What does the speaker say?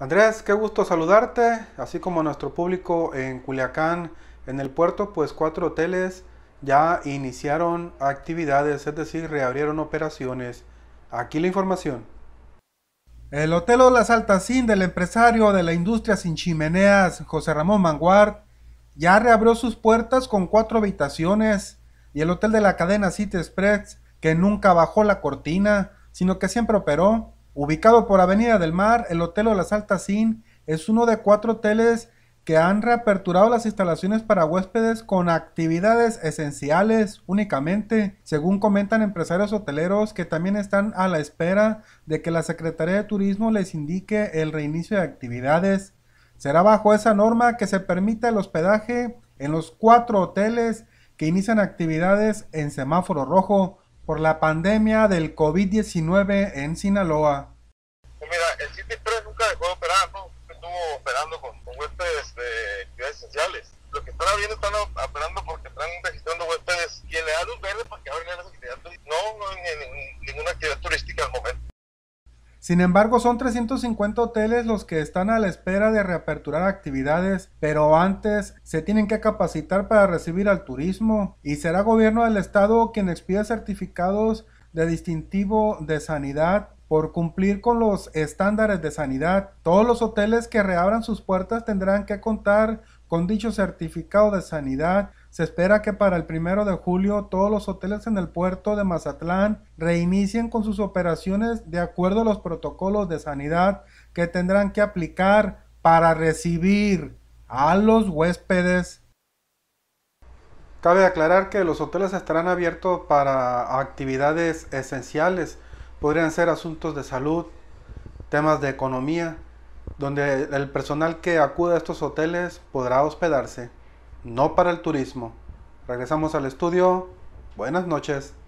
Andrés, qué gusto saludarte, así como nuestro público en Culiacán, en el puerto, pues cuatro hoteles ya iniciaron actividades, es decir, reabrieron operaciones. Aquí la información. El Hotel Las Saltacín del empresario de la industria sin chimeneas, José Ramón Manguard, ya reabrió sus puertas con cuatro habitaciones y el hotel de la cadena City Express, que nunca bajó la cortina, sino que siempre operó, Ubicado por Avenida del Mar, el Hotel de las Altas es uno de cuatro hoteles que han reaperturado las instalaciones para huéspedes con actividades esenciales únicamente, según comentan empresarios hoteleros que también están a la espera de que la Secretaría de Turismo les indique el reinicio de actividades. Será bajo esa norma que se permita el hospedaje en los cuatro hoteles que inician actividades en semáforo rojo por la pandemia del COVID-19 en Sinaloa. están porque están registrando luz verde para que No, no hay ninguna actividad turística al momento. Sin embargo, son 350 hoteles los que están a la espera de reaperturar actividades, pero antes se tienen que capacitar para recibir al turismo y será gobierno del estado quien expida certificados de distintivo de sanidad por cumplir con los estándares de sanidad. Todos los hoteles que reabran sus puertas tendrán que contar con dicho certificado de sanidad, se espera que para el primero de julio todos los hoteles en el puerto de Mazatlán reinicien con sus operaciones de acuerdo a los protocolos de sanidad que tendrán que aplicar para recibir a los huéspedes. Cabe aclarar que los hoteles estarán abiertos para actividades esenciales, podrían ser asuntos de salud, temas de economía, donde el personal que acude a estos hoteles podrá hospedarse, no para el turismo. Regresamos al estudio. Buenas noches.